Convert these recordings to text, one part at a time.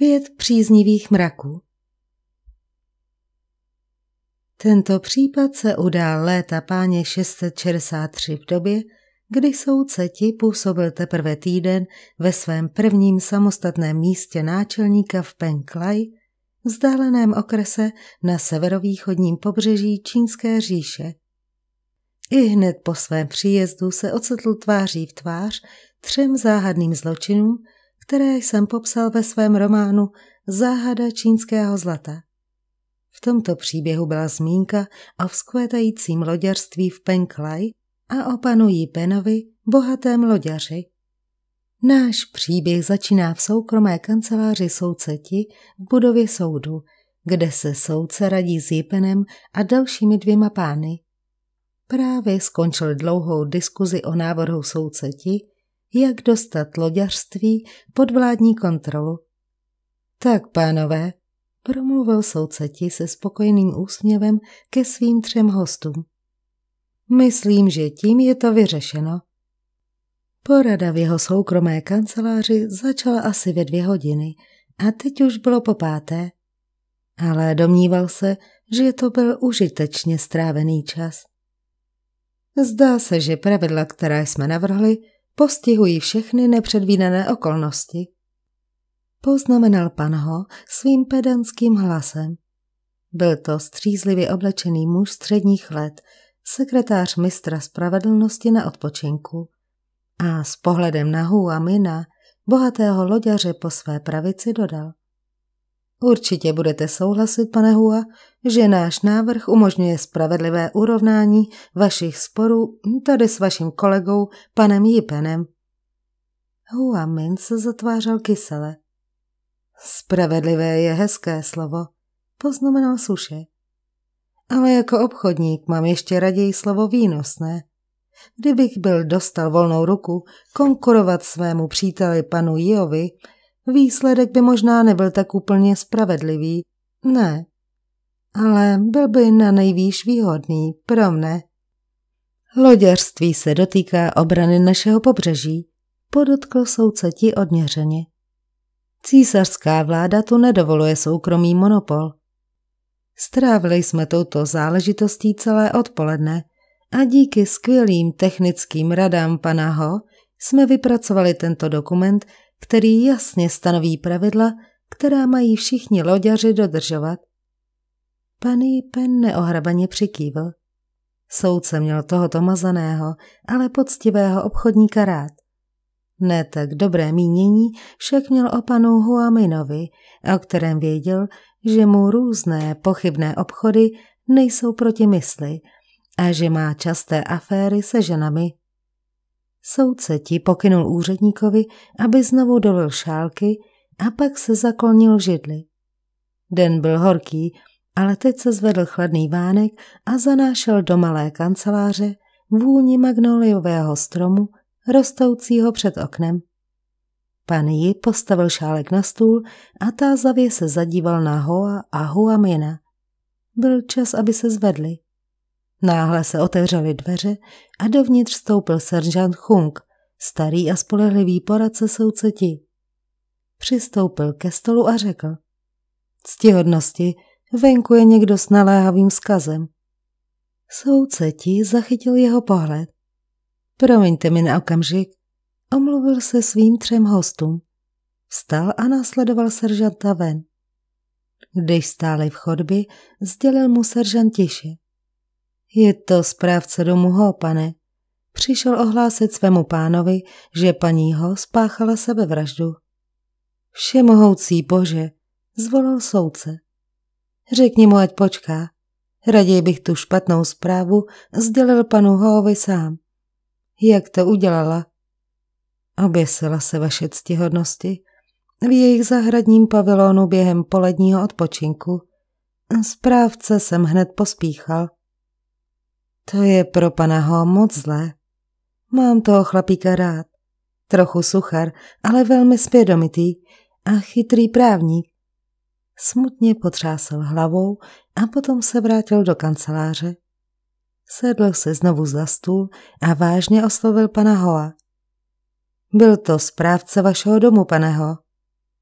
pět příznivých mraků. Tento případ se udál léta páně 663 v době, kdy soudce ti působil teprve týden ve svém prvním samostatném místě náčelníka v Penklaj, vzdáleném okrese na severovýchodním pobřeží Čínské říše. I hned po svém příjezdu se ocitl tváří v tvář třem záhadným zločinům, které jsem popsal ve svém románu Záhada čínského zlata. V tomto příběhu byla zmínka o vzkvétajícím loďarství v Penklaj a o panu Penovi, bohatém loďaři. Náš příběh začíná v soukromé kanceláři souceti v budově soudu, kde se soudce radí s Jipenem a dalšími dvěma pány. Právě skončil dlouhou diskuzi o návrhu souceti, jak dostat loďařství pod vládní kontrolu. Tak, pánové, promluvil souceti se spokojným úsměvem ke svým třem hostům. Myslím, že tím je to vyřešeno. Porada v jeho soukromé kanceláři začala asi ve dvě hodiny a teď už bylo po páté. Ale domníval se, že to byl užitečně strávený čas. Zdá se, že pravidla, která jsme navrhli, postihují všechny nepředvídané okolnosti. Poznamenal pan ho svým pedantským hlasem. Byl to střízlivě oblečený muž středních let, sekretář mistra spravedlnosti na odpočinku. A s pohledem na Hu a Mina, bohatého loďaře po své pravici dodal. Určitě budete souhlasit, pane Hua, že náš návrh umožňuje spravedlivé urovnání vašich sporů tady s vaším kolegou, panem Jipenem. Hua Min se zatvářel kysele. Spravedlivé je hezké slovo, poznamenal suše. Ale jako obchodník mám ještě raději slovo výnosné. Kdybych byl dostal volnou ruku konkurovat svému příteli panu Jiovi, Výsledek by možná nebyl tak úplně spravedlivý, ne, ale byl by na nejvýš výhodný pro mne. Loděřství se dotýká obrany našeho pobřeží, podotkl soudce ti odměřeně. Císařská vláda tu nedovoluje soukromý monopol. Strávili jsme touto záležitostí celé odpoledne a díky skvělým technickým radám pana Ho jsme vypracovali tento dokument, který jasně stanoví pravidla, která mají všichni loďaři dodržovat. Pan Pen neohrabaně přikývl. Soudce měl tohoto mazaného, ale poctivého obchodníka rád. Ne tak dobré mínění však měl o panu Huaminovi, o kterém věděl, že mu různé pochybné obchody nejsou proti mysli a že má časté aféry se ženami. Soudce ti pokynul úředníkovi, aby znovu dolil šálky a pak se zaklonil židli. Den byl horký, ale teď se zvedl chladný vánek a zanášel do malé kanceláře vůni magnoliového stromu, rostoucího před oknem. Pan Ji postavil šálek na stůl a tázavě se zadíval na Hoa a Huamina. Byl čas, aby se zvedli. Náhle se otevřely dveře a dovnitř vstoupil seržant Chung, starý a spolehlivý poradce souceti. Přistoupil ke stolu a řekl. Ctihodnosti, venku je někdo s naléhavým vzkazem. Souceti zachytil jeho pohled. Promiňte mi na okamžik, omluvil se svým třem hostům. Vstal a následoval seržanta ven. Když stáli v chodbě, sdělil mu seržant tiše. Je to správce domu pane. Přišel ohlásit svému pánovi, že paní ho spáchala sebevraždu. Všemohoucí bože, zvolal soudce. Řekni mu, ať počká. Raději bych tu špatnou zprávu sdělil panu Hoovi sám. Jak to udělala? Oběsila se vaše ctihodnosti v jejich zahradním pavilonu během poledního odpočinku. Správce jsem hned pospíchal. To je pro ho moc zlé. Mám toho chlapíka rád. Trochu suchar, ale velmi spědomitý a chytrý právník. Smutně potřásl hlavou a potom se vrátil do kanceláře. Sedl se znovu za stůl a vážně oslovil pana Hoa. Byl to správce vašeho domu, pane Ho.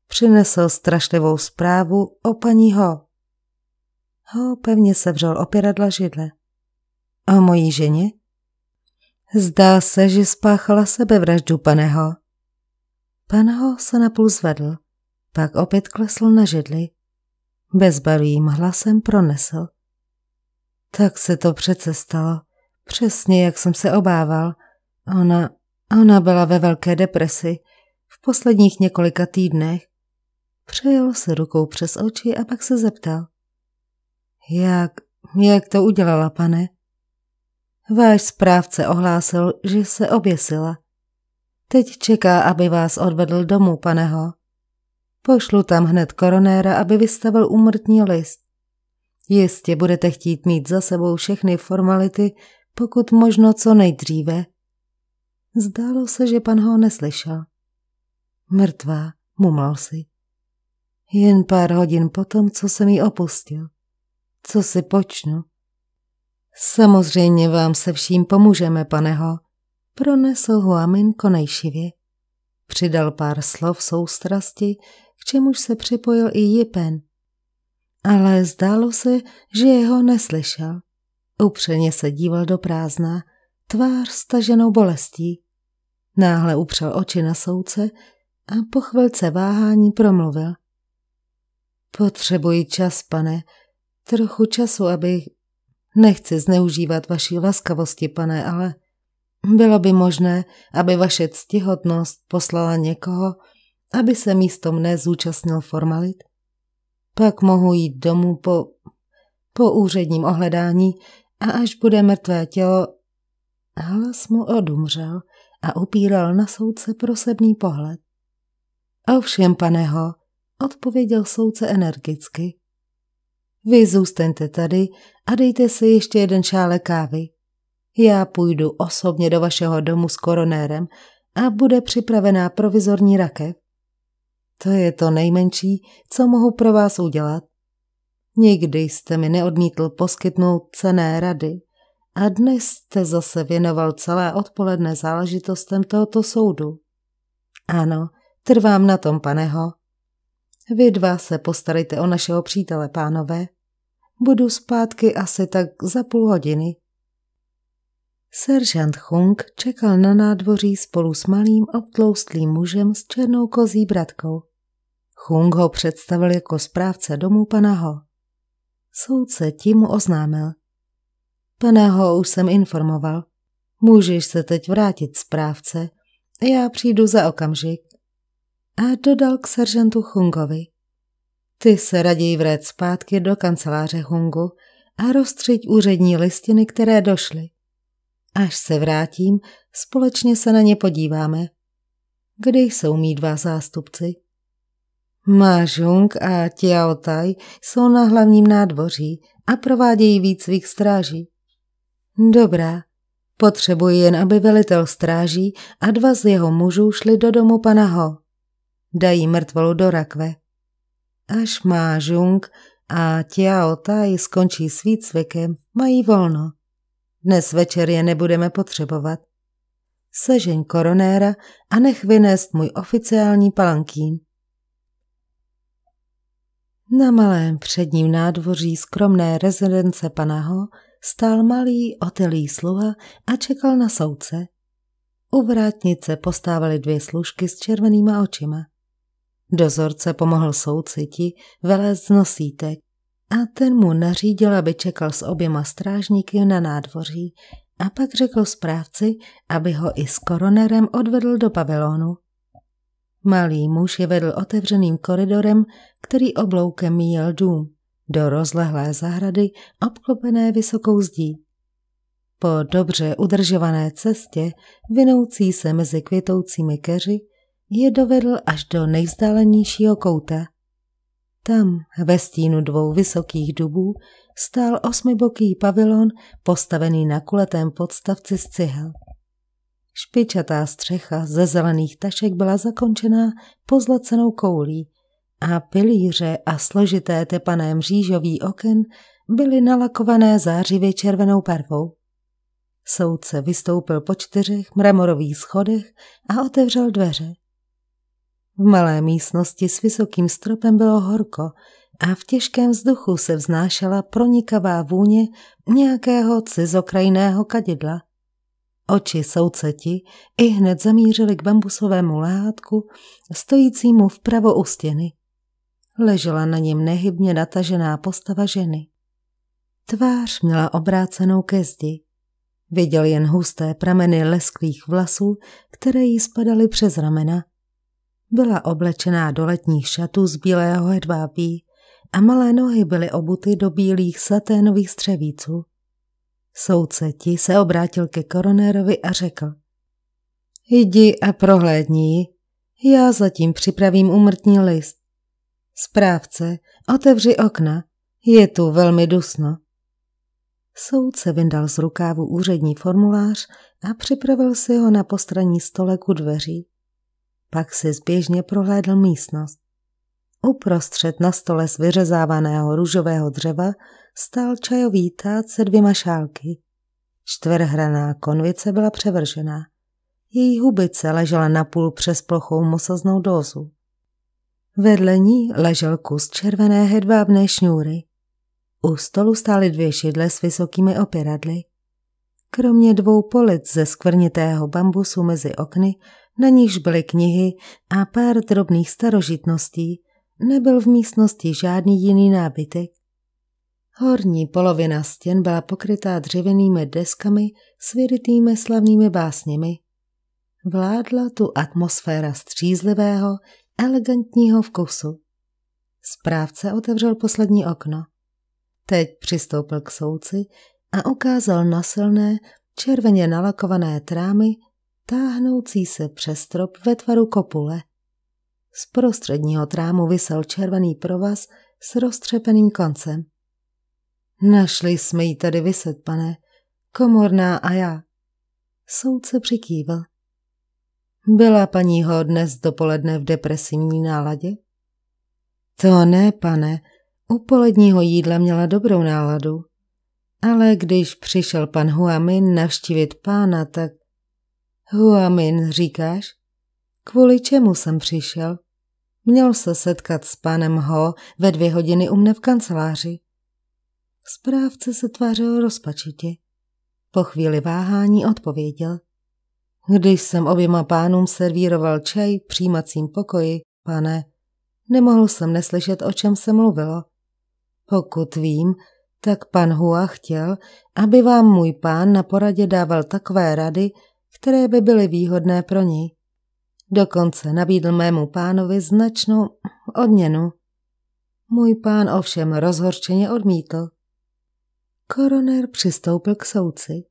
Přinesl strašlivou zprávu o paní Ho. Ho pevně sevřel opěradla židle. O mojí ženě? Zdá se, že spáchala sebevraždu, paneho. Ho se napůl zvedl, pak opět klesl na židli. Bezbarvým hlasem pronesl. Tak se to přece stalo. Přesně, jak jsem se obával. Ona, ona byla ve velké depresi. V posledních několika týdnech. Přejel se rukou přes oči a pak se zeptal. Jak, jak to udělala, pane? Váš správce ohlásil, že se oběsila. Teď čeká, aby vás odvedl domů, paneho. Pošlu tam hned koronéra, aby vystavil úmrtní list. Jistě budete chtít mít za sebou všechny formality, pokud možno co nejdříve. Zdálo se, že pan ho neslyšel. Mrtvá, mumlal si. Jen pár hodin potom, co jsem ji opustil. Co si počnu, Samozřejmě vám se vším pomůžeme, paneho, pronesl Huamin konejšivě. Přidal pár slov soustrasti, k čemuž se připojil i Jipen. Ale zdálo se, že jeho neslyšel. Upřeně se díval do prázdna, tvář staženou bolestí. Náhle upřel oči na souce a po chvilce váhání promluvil. Potřebuji čas, pane, trochu času, abych Nechci zneužívat vaší laskavosti, pane, ale bylo by možné, aby vaše ctihodnost poslala někoho, aby se místo mne zúčastnil formalit? Pak mohu jít domů po, po úředním ohledání a až bude mrtvé tělo... Hlas mu odumřel a upíral na soudce prosebný pohled. Ovšem, paneho, odpověděl soudce energicky. Vy zůstaňte tady a dejte si ještě jeden šále kávy. Já půjdu osobně do vašeho domu s koronérem a bude připravená provizorní rakev. To je to nejmenší, co mohu pro vás udělat. Nikdy jste mi neodmítl poskytnout cené rady a dnes jste zase věnoval celé odpoledne záležitostem tohoto soudu. Ano, trvám na tom, paneho. Vy dva se postarejte o našeho přítele, pánové. Budu zpátky asi tak za půl hodiny. Seržant Chung čekal na nádvoří spolu s malým obtloustlým mužem s černou kozí bratkou. Chung ho představil jako správce domu pana Ho. Soudce tím mu oznámil. Pana Ho už jsem informoval. Můžeš se teď vrátit, správce. Já přijdu za okamžik. A dodal k seržantu Chungovi. Ty se raději vrát zpátky do kanceláře Hungu a rozstřiť úřední listiny, které došly. Až se vrátím, společně se na ně podíváme. Kde jsou mý dva zástupci? Ma Jung a Tiao Tai jsou na hlavním nádvoří a provádějí výcvik stráží. Dobrá, potřebuji jen, aby velitel stráží a dva z jeho mužů šli do domu pana Ho. Dají mrtvolu do rakve. Až má žung a Tiao Tai skončí s výcvikem, mají volno. Dnes večer je nebudeme potřebovat. Sežeň koronéra a nech vynést můj oficiální palankín. Na malém předním nádvoří skromné rezidence Ho stál malý otelý sluha a čekal na souce. U vrátnice postávaly dvě služky s červenýma očima. Dozorce pomohl souciti vylézt z nosítek a ten mu nařídil, aby čekal s oběma strážníky na nádvoří a pak řekl správci, aby ho i s koronerem odvedl do pavilonu. Malý muž je vedl otevřeným koridorem, který obloukem míjel dům, do rozlehlé zahrady obklopené vysokou zdí. Po dobře udržované cestě, vinoucí se mezi květoucími keři, je dovedl až do nejvzdálenějšího kouta. Tam, ve stínu dvou vysokých dubů, stál osmiboký pavilon postavený na kulatém podstavci z cihel. Špičatá střecha ze zelených tašek byla zakončená pozlacenou koulí a pilíře a složité tepané mřížový oken byly nalakované zářivě červenou parvou. Soudce vystoupil po čtyřech mramorových schodech a otevřel dveře. V malé místnosti s vysokým stropem bylo horko a v těžkém vzduchu se vznášela pronikavá vůně nějakého cizokrajného kadidla. Oči souceti i hned zamířili k bambusovému látku, stojícímu vpravo u stěny. Ležela na něm nehybně natažená postava ženy. Tvář měla obrácenou ke zdi. Viděl jen husté prameny lesklých vlasů, které jí spadaly přes ramena byla oblečená do letních šatů z bílého hedvábí a malé nohy byly obuty do bílých saténových střevíců. Soudce ti se obrátil ke koronérovi a řekl. Jdi a prohlédni ji, já zatím připravím umrtní list. Správce, otevři okna, je tu velmi dusno. Soudce vyndal z rukávu úřední formulář a připravil si ho na postraní stoleku dveří. Pak si zběžně prohlédl místnost. Uprostřed na stole z vyřezávaného růžového dřeva stál čajový tác se dvěma šálky. Čtverhraná konvice byla převržená. Její hubice ležela napůl přes plochou mosaznou dozu. Vedle ní ležel kus červené hedvábné šňůry. U stolu stály dvě šidle s vysokými opěradly. Kromě dvou polic ze skvrnitého bambusu mezi okny na níž byly knihy a pár drobných starožitností, nebyl v místnosti žádný jiný nábytek. Horní polovina stěn byla pokrytá dřevěnými deskami s vyrytými slavnými básněmi. Vládla tu atmosféra střízlivého, elegantního vkusu. Správce otevřel poslední okno. Teď přistoupil k souci a ukázal na silné, červeně nalakované trámy táhnoucí se přes strop ve tvaru kopule. Z prostředního trámu vysel červený provaz s roztřepeným koncem. Našli jsme ji tady vyset, pane, komorná a já. Soudce přikývil. Byla paní ho dnes dopoledne v depresivní náladě? To ne, pane, u poledního jídla měla dobrou náladu. Ale když přišel pan Huamin navštívit pána, tak Huamin, říkáš? Kvůli čemu jsem přišel? Měl se setkat s panem Ho ve dvě hodiny u mne v kanceláři. Správce se tvářil rozpačitě. Po chvíli váhání odpověděl. Když jsem oběma pánům servíroval čaj v přijímacím pokoji, pane, nemohl jsem neslyšet, o čem se mluvilo. Pokud vím, tak pan Hua chtěl, aby vám můj pán na poradě dával takové rady, které by byly výhodné pro něj. Dokonce nabídl mému pánovi značnou odměnu. Můj pán ovšem rozhorčeně odmítl. Koroner přistoupil k souci.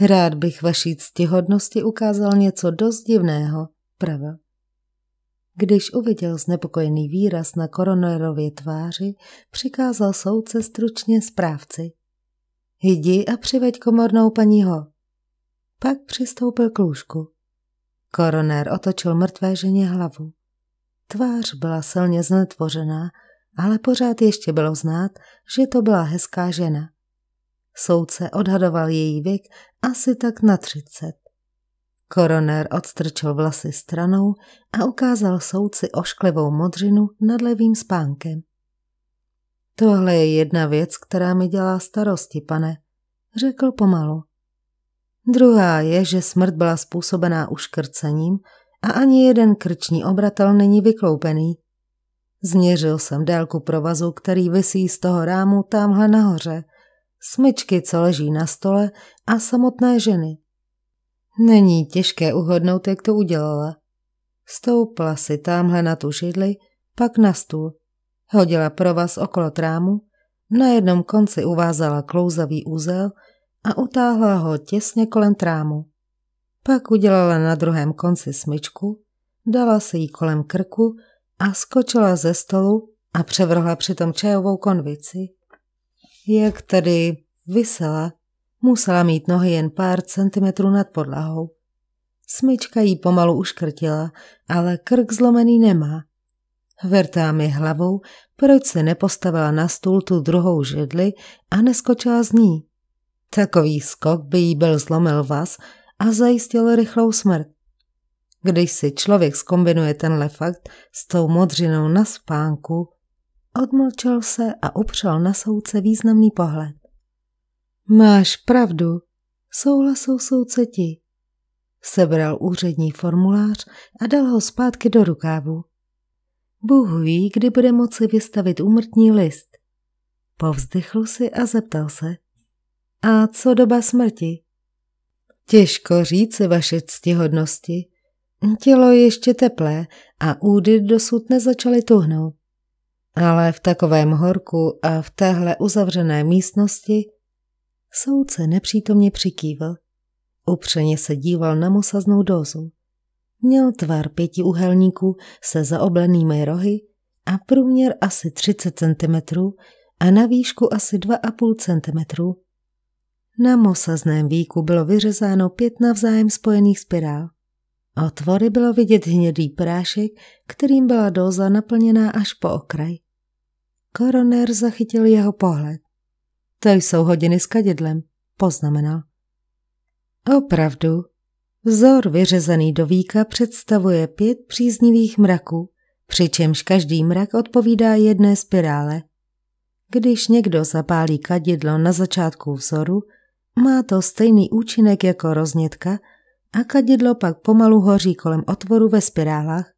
Rád bych vaší ctihodnosti ukázal něco dost divného, pravil. Když uviděl znepokojený výraz na koronerově tváři, přikázal soudce stručně správci. Jdi a přiveď komornou paní Ho. Pak přistoupil k lůžku. Koronér otočil mrtvé ženě hlavu. Tvář byla silně znetvořená, ale pořád ještě bylo znát, že to byla hezká žena. Soudce odhadoval její věk asi tak na třicet. Koronér odstrčil vlasy stranou a ukázal soudci ošklivou modřinu nad levým spánkem. Tohle je jedna věc, která mi dělá starosti, pane, řekl pomalu. Druhá je, že smrt byla způsobená uškrcením a ani jeden krční obratel není vykloupený. Změřil jsem délku provazu, který vysí z toho rámu tamhle nahoře. Smyčky, co leží na stole a samotné ženy. Není těžké uhodnout, jak to udělala. Stoupla si tamhle na tu židli, pak na stůl. Hodila provaz okolo trámu, na jednom konci uvázala klouzavý úzel – a utáhla ho těsně kolem trámu. Pak udělala na druhém konci smyčku, dala si ji kolem krku a skočila ze stolu a převrhla přitom čajovou konvici. Jak tady vysela, musela mít nohy jen pár centimetrů nad podlahou. Smyčka jí pomalu uškrtila, ale krk zlomený nemá. Vrtá mi hlavou, proč se nepostavila na stůl tu druhou židli a neskočila z ní. Takový skok by jí byl zlomil vás a zajistil rychlou smrt. Když si člověk skombinuje tenhle fakt s tou modřinou na spánku, odmlčel se a upřel na soudce významný pohled. Máš pravdu, souhlasou soudce ti. Sebral úřední formulář a dal ho zpátky do rukávu. Bůh ví, kdy bude moci vystavit úmrtní list. Povzdychl si a zeptal se. A co doba smrti? Těžko říci vaše ctihodnosti. Tělo je ještě teplé a údy dosud nezačaly tuhnout. Ale v takovém horku a v téhle uzavřené místnosti soudce nepřítomně přikývl. Upřeně se díval na mosaznou dozu. Měl tvar pěti uhelníků se zaoblenými rohy a průměr asi 30 cm a na výšku asi 2,5 cm. Na mosazném víku bylo vyřezáno pět navzájem spojených spirál. Otvory bylo vidět hnědý prášek, kterým byla doza naplněná až po okraj. Koroner zachytil jeho pohled. To jsou hodiny s kadidlem, poznamenal. Opravdu, vzor vyřezaný do víka představuje pět příznivých mraků, přičemž každý mrak odpovídá jedné spirále. Když někdo zapálí kadidlo na začátku vzoru, má to stejný účinek jako roznětka a kadidlo pak pomalu hoří kolem otvoru ve spirálách.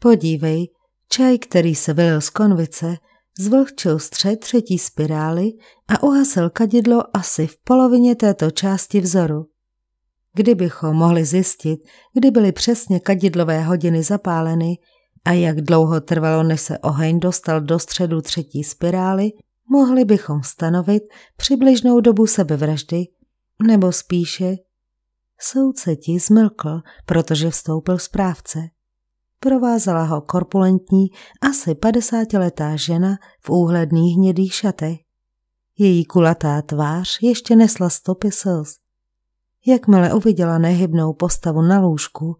Podívej, čaj, který se vylil z konvice, zvlhčil střed třetí spirály a uhasil kadidlo asi v polovině této části vzoru. Kdybychom mohli zjistit, kdy byly přesně kadidlové hodiny zapáleny a jak dlouho trvalo, než se oheň dostal do středu třetí spirály, mohli bychom stanovit přibližnou dobu sebevraždy, nebo spíše... Soudce ti zmlkl, protože vstoupil zprávce. Provázela ho korpulentní, asi padesátiletá žena v úhledných hnědých šatech. Její kulatá tvář ještě nesla stopy slz. Jakmile uviděla nehybnou postavu na lůžku,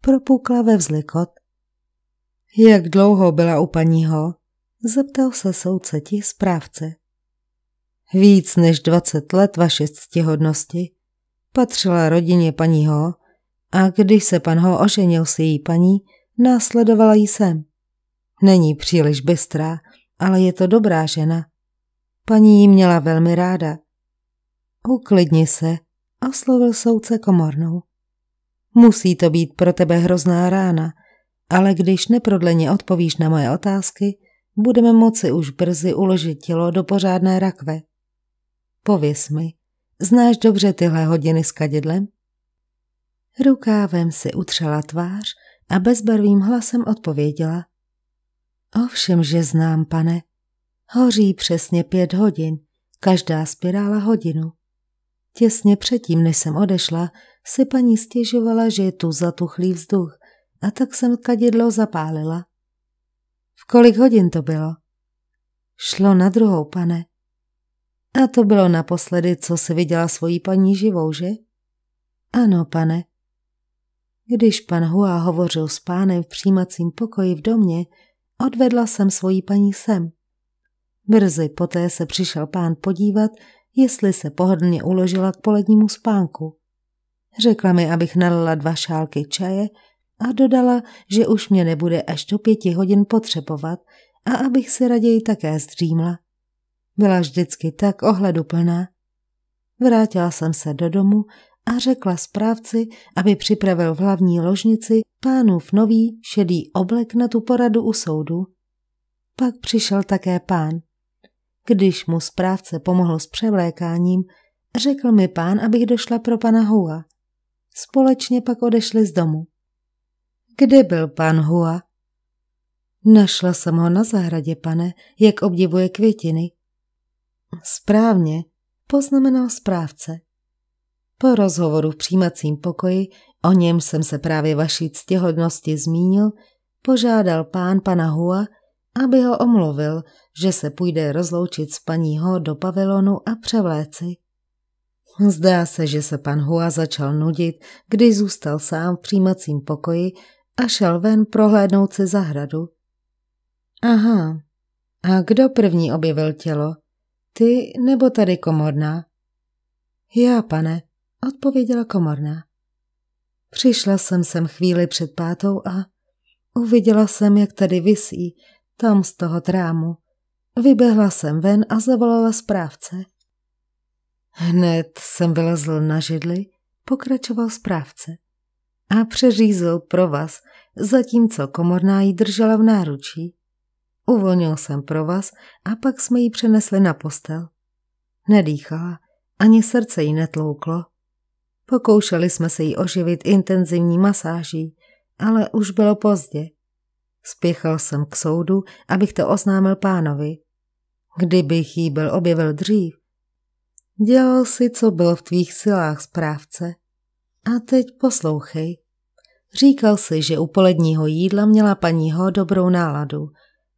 propukla ve vzlikot. Jak dlouho byla u paního? zeptal se soudce ti správce. Víc než 20 let vaše ctihodnosti patřila rodině paní Ho a když se pan Ho oženil s její paní, následovala jí sem. Není příliš bystrá, ale je to dobrá žena. Paní ji měla velmi ráda. Uklidni se, oslovil souce komornou. Musí to být pro tebe hrozná rána, ale když neprodleně odpovíš na moje otázky, budeme moci už brzy uložit tělo do pořádné rakve. Pověz mi, znáš dobře tyhle hodiny s kadidlem? Rukávem si utřela tvář a bezbarvým hlasem odpověděla. Ovšem, že znám, pane. Hoří přesně pět hodin, každá spirála hodinu. Těsně předtím, než jsem odešla, si paní stěžovala, že je tu zatuchlý vzduch a tak jsem kadidlo zapálila. Kolik hodin to bylo? Šlo na druhou, pane. A to bylo naposledy, co se viděla svojí paní živou, že? Ano, pane. Když pan Hua hovořil s pánem v přijímacím pokoji v domě, odvedla jsem svoji paní sem. Brzy poté se přišel pán podívat, jestli se pohodlně uložila k polednímu spánku. Řekla mi, abych nalila dva šálky čaje a dodala, že už mě nebude až do pěti hodin potřebovat a abych se raději také zdřímla. Byla vždycky tak ohleduplná. Vrátila jsem se do domu a řekla správci, aby připravil v hlavní ložnici pánův nový šedý oblek na tu poradu u soudu. Pak přišel také pán. Když mu správce pomohl s převlékáním, řekl mi pán, abych došla pro pana Houa. Společně pak odešli z domu. Kde byl pan Hua? Našla jsem ho na zahradě, pane, jak obdivuje květiny. Správně, poznamenal správce. Po rozhovoru v přijímacím pokoji, o něm jsem se právě vaší ctěhodnosti zmínil, požádal pán pana Hua, aby ho omluvil, že se půjde rozloučit s paní Ho do pavilonu a převléci. Zdá se, že se pan Hua začal nudit, když zůstal sám v přijímacím pokoji a šel ven prohlédnout se zahradu. Aha, a kdo první objevil tělo? Ty nebo tady komorná? Já, pane, odpověděla komorná. Přišla jsem sem chvíli před pátou a uviděla jsem, jak tady visí, tam z toho trámu. Vyběhla jsem ven a zavolala správce. Hned jsem vylezl na židli, pokračoval správce. A přeřízl pro vás zatímco komorná ji držela v náručí. Uvolnil jsem provaz a pak jsme ji přenesli na postel. Nedýchala, ani srdce jí netlouklo. Pokoušeli jsme se jí oživit intenzivní masáží, ale už bylo pozdě. Spěchal jsem k soudu, abych to oznámil pánovi. Kdybych jí byl objevil dřív, dělal si, co bylo v tvých silách, správce. A teď poslouchej. Říkal si, že u poledního jídla měla paní Ho dobrou náladu.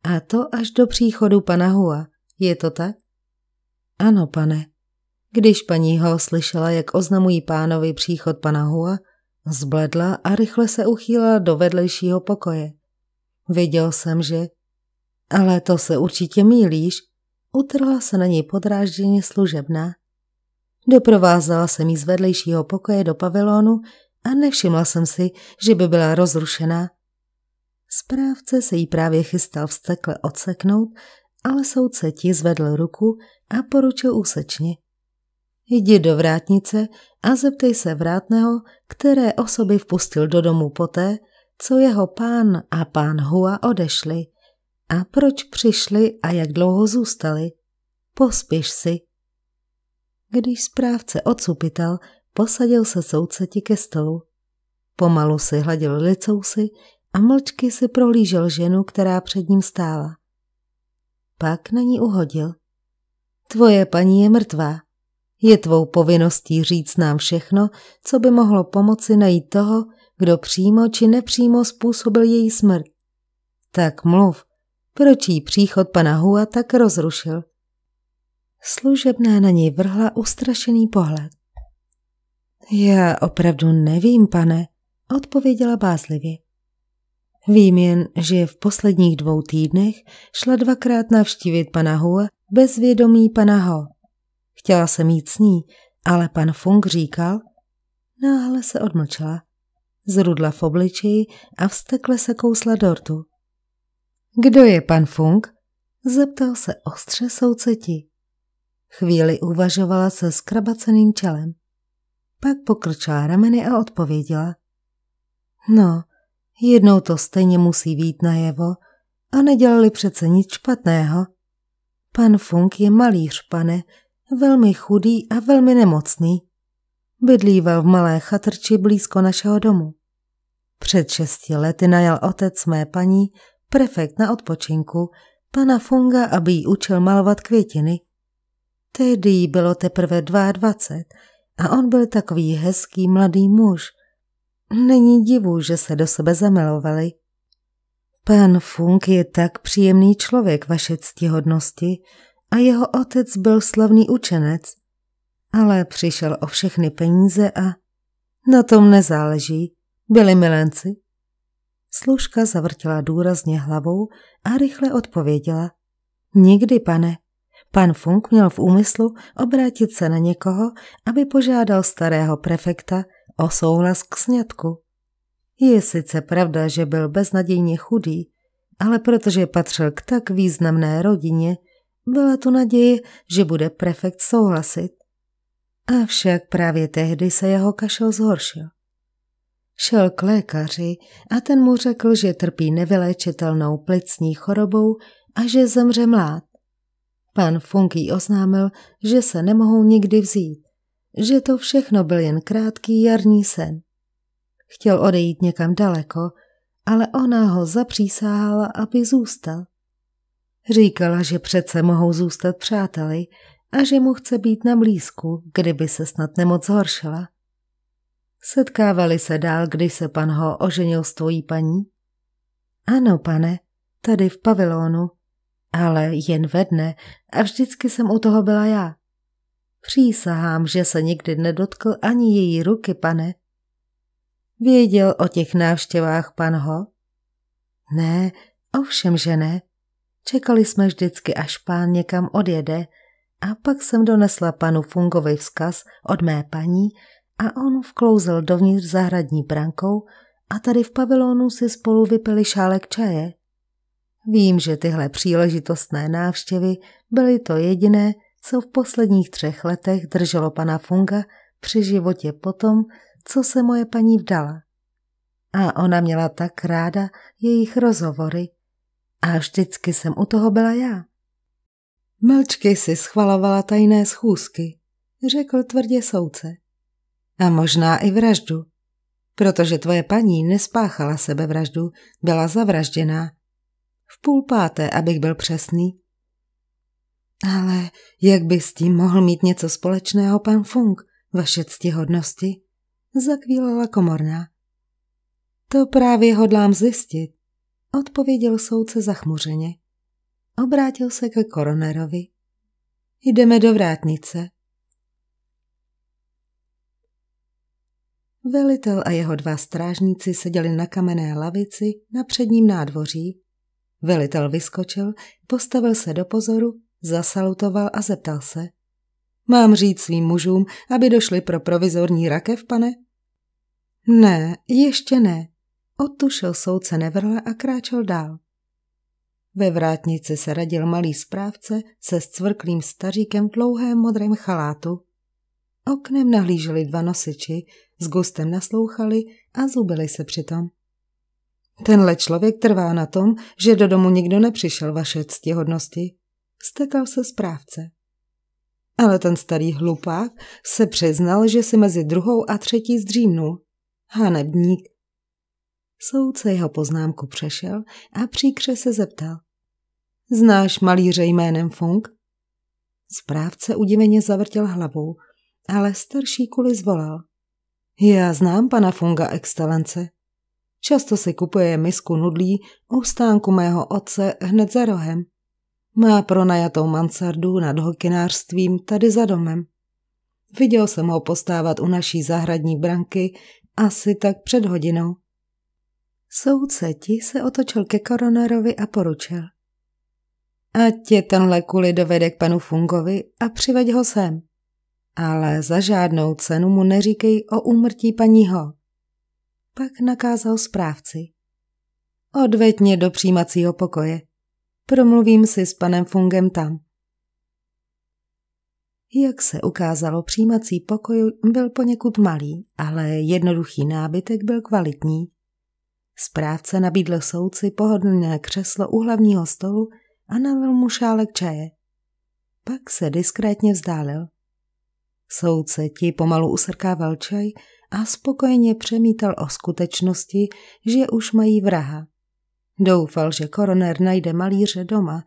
A to až do příchodu pana Hua. Je to tak? Ano, pane. Když paní Ho slyšela, jak oznamují pánovi příchod pana Hua, zbledla a rychle se uchýlila do vedlejšího pokoje. Viděl jsem, že... Ale to se určitě mýlíš. Utrla se na něj podrážděně služebná. Doprovázela jsem ji z vedlejšího pokoje do pavilonu, a nevšimla jsem si, že by byla rozrušená. Správce se jí právě chystal vstekle odseknout, ale soudce ti zvedl ruku a poručil úsečně. Jdi do vrátnice a zeptej se vrátného, které osoby vpustil do domu poté, co jeho pán a pán Hua odešli a proč přišli a jak dlouho zůstali. Pospěš si. Když správce odsupital, Posadil se soudceti ke stolu. Pomalu si hladil licousy a mlčky si prohlížel ženu, která před ním stála. Pak na ní uhodil. Tvoje paní je mrtvá. Je tvou povinností říct nám všechno, co by mohlo pomoci najít toho, kdo přímo či nepřímo způsobil její smrt. Tak mluv, proč jí příchod pana Hua tak rozrušil? Služebná na něj vrhla ustrašený pohled. Já opravdu nevím, pane, odpověděla bázlivě. Vím jen, že v posledních dvou týdnech šla dvakrát navštívit pana Hua bez vědomí pana Ho. Chtěla jsem jít s ní, ale pan Fung říkal. Náhle se odmlčela. Zrudla v obličeji a vstekle se kousla dortu. Kdo je pan Fung? Zeptal se ostře souceti. Chvíli uvažovala se skrabaceným čelem. Pak pokrčila rameny a odpověděla. No, jednou to stejně musí být najevo a nedělali přece nic špatného. Pan Funk je malíř, pane, velmi chudý a velmi nemocný. Bydlíval v malé chatrči blízko našeho domu. Před šesti lety najal otec mé paní, prefekt na odpočinku, pana Funga, aby jí učil malovat květiny. Tehdy jí bylo teprve 22 a on byl takový hezký mladý muž. Není divu, že se do sebe zamilovali. Pan Funk je tak příjemný člověk vaše ctihodnosti a jeho otec byl slavný učenec, ale přišel o všechny peníze a na tom nezáleží, byli milenci. Služka zavrtila důrazně hlavou a rychle odpověděla. Nikdy, pane. Pan Funk měl v úmyslu obrátit se na někoho, aby požádal starého prefekta o souhlas k snědku. Je sice pravda, že byl beznadějně chudý, ale protože patřil k tak významné rodině, byla tu naděje, že bude prefekt souhlasit. Avšak právě tehdy se jeho kašel zhoršil. Šel k lékaři a ten mu řekl, že trpí nevyléčitelnou plicní chorobou a že zemře mlád. Pan Funk jí oznámil, že se nemohou nikdy vzít, že to všechno byl jen krátký jarní sen. Chtěl odejít někam daleko, ale ona ho zapřísáhala, aby zůstal. Říkala, že přece mohou zůstat přáteli a že mu chce být na blízku, kdyby se snad nemoc zhoršila. Setkávali se dál, když se pan Ho oženil s tvojí paní? Ano, pane, tady v pavilonu, ale jen ve dne a vždycky jsem u toho byla já. Přísahám, že se nikdy nedotkl ani její ruky, pane. Věděl o těch návštěvách pan Ho? Ne, ovšem, že ne. Čekali jsme vždycky, až pán někam odjede a pak jsem donesla panu Fungovej vzkaz od mé paní a on vklouzl dovnitř zahradní brankou a tady v pavilonu si spolu vypili šálek čaje. Vím, že tyhle příležitostné návštěvy byly to jediné, co v posledních třech letech drželo pana Funga při životě potom, co se moje paní vdala. A ona měla tak ráda jejich rozhovory. A vždycky jsem u toho byla já. Mlčky si schvalovala tajné schůzky, řekl tvrdě souce. A možná i vraždu. Protože tvoje paní nespáchala sebevraždu, byla zavražděná v půl páté, abych byl přesný. Ale jak by s tím mohl mít něco společného pan Funk, vaše ctihodnosti? Zakvílela komorná. To právě hodlám zjistit, odpověděl soudce zachmuřeně. Obrátil se ke koronerovi. Jdeme do vrátnice. Velitel a jeho dva strážníci seděli na kamenné lavici na předním nádvoří Velitel vyskočil, postavil se do pozoru, zasalutoval a zeptal se. Mám říct svým mužům, aby došli pro provizorní rakev, pane? Ne, ještě ne. Otušil soudce Neverle a kráčel dál. Ve vrátnici se radil malý správce se scvrklým staříkem v dlouhém modrém chalátu. Oknem nahlíželi dva nosiči, s gustem naslouchali a zubili se přitom. Tenhle člověk trvá na tom, že do domu nikdo nepřišel vaše ctihodnosti. Stekal se správce. Ale ten starý hlupák se přiznal, že si mezi druhou a třetí zdřímnul. Hanebník. Soudce jeho poznámku přešel a příkře se zeptal. Znáš malíře jménem Funk? Správce udiveně zavrtěl hlavou, ale starší kuli zvolal. Já znám pana Funga, excelence. Často si kupuje misku nudlí u stánku mého otce hned za rohem. Má pronajatou mansardu nad hokinářstvím tady za domem. Viděl jsem ho postávat u naší zahradní branky asi tak před hodinou. Soudce ti se otočil ke koronerovi a poručil. Ať tě tenhle kuli dovede k panu Fungovi a přiveď ho sem. Ale za žádnou cenu mu neříkej o úmrtí paní Ho. Pak nakázal správci. Odveď mě do přijímacího pokoje. Promluvím si s panem Fungem tam. Jak se ukázalo, přijímací pokoj byl poněkud malý, ale jednoduchý nábytek byl kvalitní. Správce nabídl souci pohodlné křeslo u hlavního stolu a nalil mu šálek čaje. Pak se diskrétně vzdálil. Souce ti pomalu usrkával čaj a spokojeně přemítal o skutečnosti, že už mají vraha. Doufal, že koroner najde malíře doma,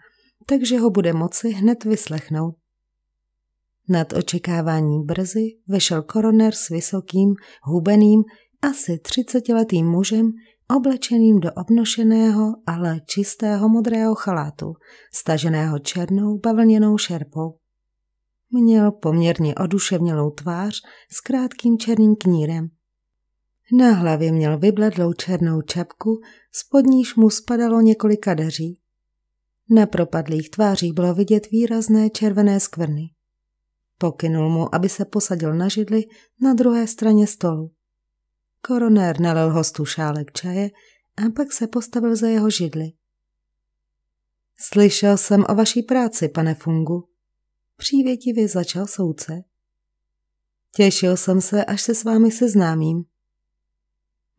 takže ho bude moci hned vyslechnout. Nad očekávání brzy vešel koroner s vysokým, hubeným, asi třicetiletým mužem, oblečeným do obnošeného, ale čistého modrého chalátu, staženého černou bavlněnou šerpou. Měl poměrně oduševnělou tvář s krátkým černým knírem. Na hlavě měl vybledlou černou čapku, spod níž mu spadalo několik kadeří. Na propadlých tvářích bylo vidět výrazné červené skvrny. Pokynul mu, aby se posadil na židli na druhé straně stolu. Koronér nalil hostu šálek čaje a pak se postavil za jeho židli. Slyšel jsem o vaší práci, pane Fungu, Přívětivě začal soudce. Těšil jsem se, až se s vámi seznámím.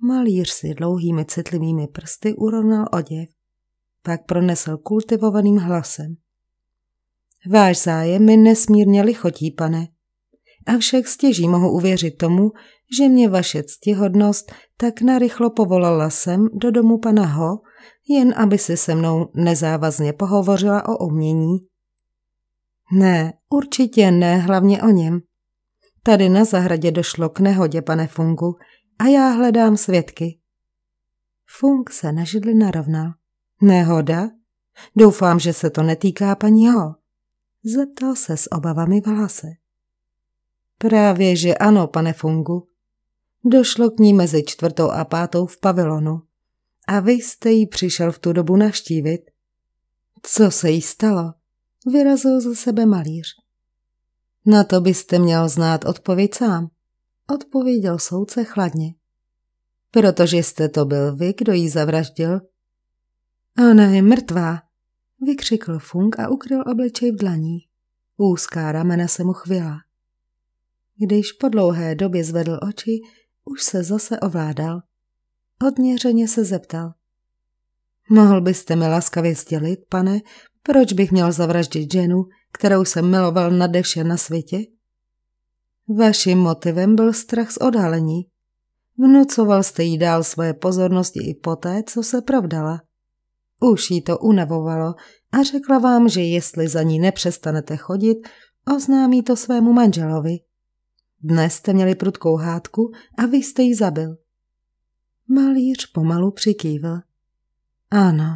Malíř si dlouhými citlivými prsty urovnal oděv, pak pronesl kultivovaným hlasem. Váš zájem mi nesmírně lichotí, pane. Avšak stěží mohu uvěřit tomu, že mě vaše ctihodnost tak narychlo povolala sem do domu pana Ho, jen aby si se mnou nezávazně pohovořila o umění, ne, určitě ne, hlavně o něm. Tady na zahradě došlo k nehodě, pane Fungu, a já hledám svědky. Fung se na židli narovnal. Nehoda? Doufám, že se to netýká paní Ho. Zeptal se s obavami v hlase. Právě, že ano, pane Fungu. Došlo k ní mezi čtvrtou a pátou v pavilonu. A vy jste jí přišel v tu dobu navštívit? Co se jí stalo? vyrazil ze sebe malíř. Na to byste měl znát odpověď sám, odpověděl souce chladně. Protože jste to byl vy, kdo ji zavraždil. Ona je mrtvá, vykřikl Funk a ukryl obličej v dlaní. Úzká ramena se mu chvěla. Když po dlouhé době zvedl oči, už se zase ovládal. Odměřeně se zeptal. Mohl byste mi laskavě sdělit, pane, proč bych měl zavraždit ženu, kterou jsem miloval nade vše na světě? Vaším motivem byl strach z odhalení. Vnucoval jste jí dál své pozornosti i poté, co se provdala. Už jí to unavovalo a řekla vám, že jestli za ní nepřestanete chodit, oznámí to svému manželovi. Dnes jste měli prudkou hádku a vy jste ji zabil. Malíř pomalu přikývil. Ano,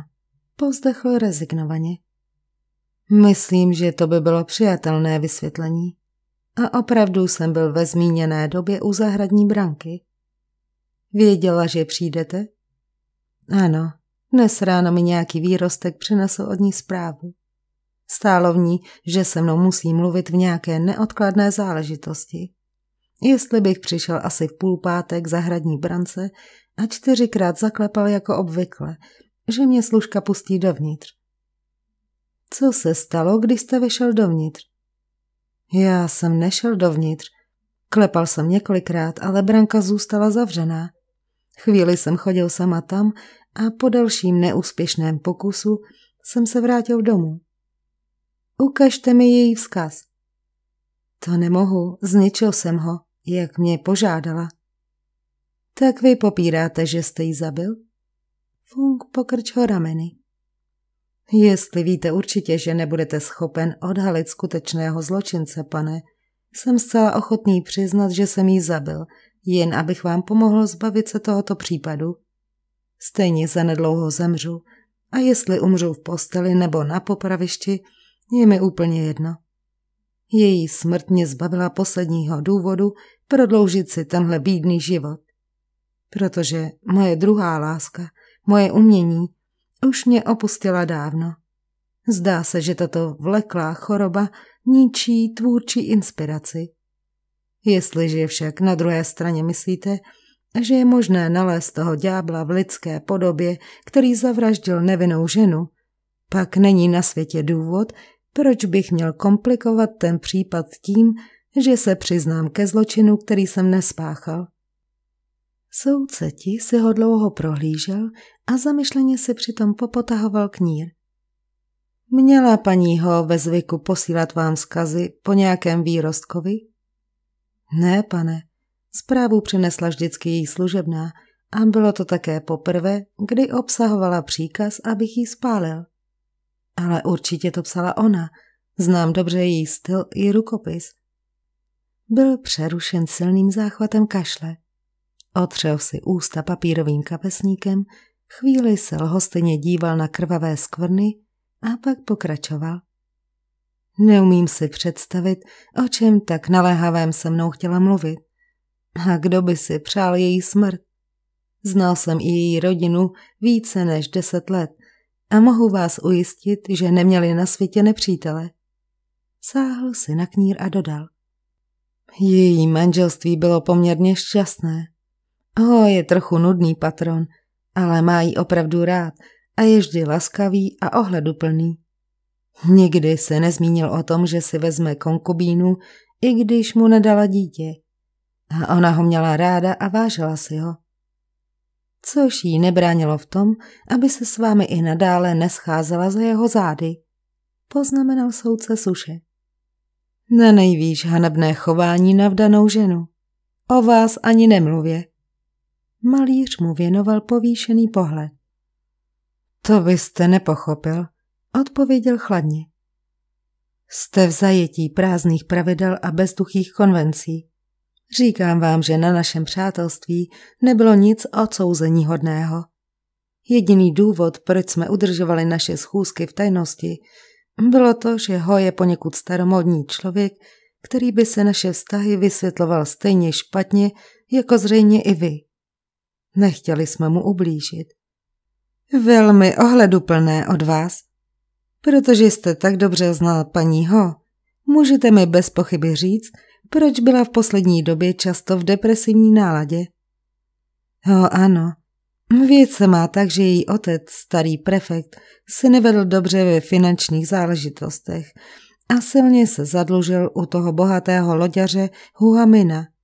pozdechl rezignovaně. Myslím, že to by bylo přijatelné vysvětlení. A opravdu jsem byl ve zmíněné době u zahradní branky. Věděla, že přijdete? Ano, dnes ráno mi nějaký výrostek přinesl od ní zprávu. Stálo v ní, že se mnou musí mluvit v nějaké neodkladné záležitosti. Jestli bych přišel asi v půl pátek zahradní brance a čtyřikrát zaklepal jako obvykle, že mě služka pustí dovnitř. Co se stalo, když jste vyšel dovnitř? Já jsem nešel dovnitř. Klepal jsem několikrát, ale branka zůstala zavřená. Chvíli jsem chodil sama tam a po dalším neúspěšném pokusu jsem se vrátil domů. Ukažte mi její vzkaz. To nemohu, zničil jsem ho, jak mě požádala. Tak vy popíráte, že jste ji zabil? Fung pokrčil rameny. Jestli víte určitě, že nebudete schopen odhalit skutečného zločince, pane, jsem zcela ochotný přiznat, že jsem jí zabil, jen abych vám pomohl zbavit se tohoto případu. Stejně zanedlouho zemřu a jestli umřu v posteli nebo na popravišti, je mi úplně jedno. Její smrt mě zbavila posledního důvodu prodloužit si tenhle bídný život. Protože moje druhá láska, moje umění, už mě opustila dávno. Zdá se, že tato vleklá choroba ničí tvůrčí inspiraci. Jestliže však na druhé straně myslíte, že je možné nalézt toho ďábla v lidské podobě, který zavraždil nevinnou ženu, pak není na světě důvod, proč bych měl komplikovat ten případ tím, že se přiznám ke zločinu, který jsem nespáchal ti si ho dlouho prohlížel a zamyšleně se přitom popotahoval knír. Měla paní ho ve zvyku posílat vám vzkazy po nějakém výrostkovi? Ne, pane. Zprávu přinesla vždycky její služebná a bylo to také poprvé, kdy obsahovala příkaz, abych ji spálil. Ale určitě to psala ona. Znám dobře její styl i rukopis. Byl přerušen silným záchvatem kašle. Otřel si ústa papírovým kapesníkem, chvíli se lhostejně díval na krvavé skvrny a pak pokračoval. Neumím si představit, o čem tak naléhavém se mnou chtěla mluvit. A kdo by si přál její smrt? Znal jsem i její rodinu více než deset let a mohu vás ujistit, že neměli na světě nepřítele. Sáhl si na knír a dodal. Její manželství bylo poměrně šťastné. Ho je trochu nudný patron, ale má ji opravdu rád a je vždy laskavý a ohleduplný. Nikdy se nezmínil o tom, že si vezme konkubínu, i když mu nedala dítě. A ona ho měla ráda a vážila si ho. Což jí nebránilo v tom, aby se s vámi i nadále nescházela za jeho zády, poznamenal soudce Suše. Na nejvýš hanebné chování na vdanou ženu. O vás ani nemluvě. Malíř mu věnoval povýšený pohled. To byste nepochopil, odpověděl chladně. Jste v zajetí prázdných pravidel a bezduchých konvencí. Říkám vám, že na našem přátelství nebylo nic odsouzení hodného. Jediný důvod, proč jsme udržovali naše schůzky v tajnosti, bylo to, že ho je poněkud staromodní člověk, který by se naše vztahy vysvětloval stejně špatně, jako zřejmě i vy. Nechtěli jsme mu ublížit. Velmi ohleduplné od vás. Protože jste tak dobře znal paní Ho, můžete mi bez pochyby říct, proč byla v poslední době často v depresivní náladě. Ho, ano, věc se má tak, že její otec, starý prefekt, se nevedl dobře ve finančních záležitostech a silně se zadlužil u toho bohatého loďaře Huamina –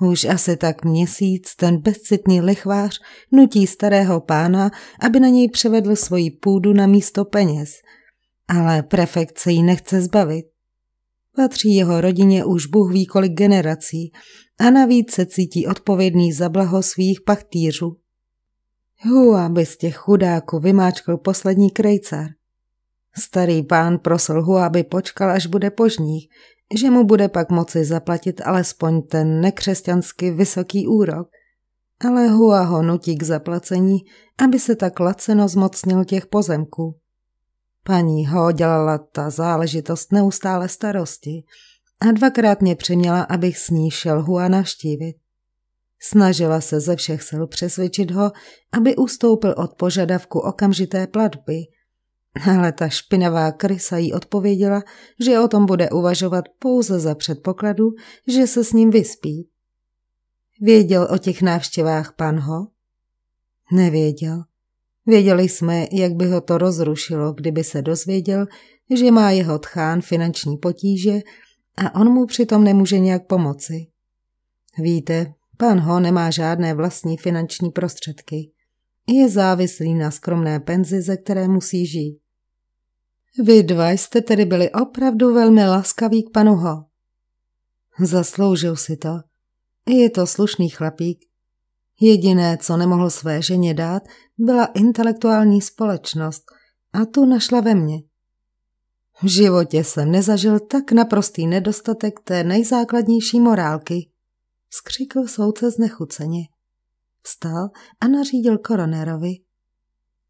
už asi tak měsíc ten bezcitný lechvář nutí starého pána, aby na něj převedl svoji půdu na místo peněz. Ale prefekt se jí nechce zbavit. Patří jeho rodině už Bůh ví kolik generací a navíc se cítí odpovědný za blaho svých pachtýřů. Hu, aby z těch chudáků vymáčkl poslední krejcar. Starý pán prosil Hu, aby počkal, až bude požních, že mu bude pak moci zaplatit alespoň ten nekřesťansky vysoký úrok. Ale Hua ho nutí k zaplacení, aby se tak laceno zmocnil těch pozemků. Paní ho dělala ta záležitost neustále starosti a dvakrát mě přiměla, abych s ní šel Hua navštívit. Snažila se ze všech sil přesvědčit ho, aby ustoupil od požadavku okamžité platby – ale ta špinavá krysa jí odpověděla, že o tom bude uvažovat pouze za předpokladu, že se s ním vyspí. Věděl o těch návštěvách pan Ho? Nevěděl. Věděli jsme, jak by ho to rozrušilo, kdyby se dozvěděl, že má jeho tchán finanční potíže a on mu přitom nemůže nějak pomoci. Víte, pan Ho nemá žádné vlastní finanční prostředky. Je závislý na skromné penzi, ze které musí žít. Vy dva jste tedy byli opravdu velmi laskaví k panu Ho. Zasloužil si to. Je to slušný chlapík. Jediné, co nemohl své ženě dát, byla intelektuální společnost a tu našla ve mně. V životě jsem nezažil tak naprostý nedostatek té nejzákladnější morálky, skřikl soudce znechuceně. Vstal a nařídil koronerovi,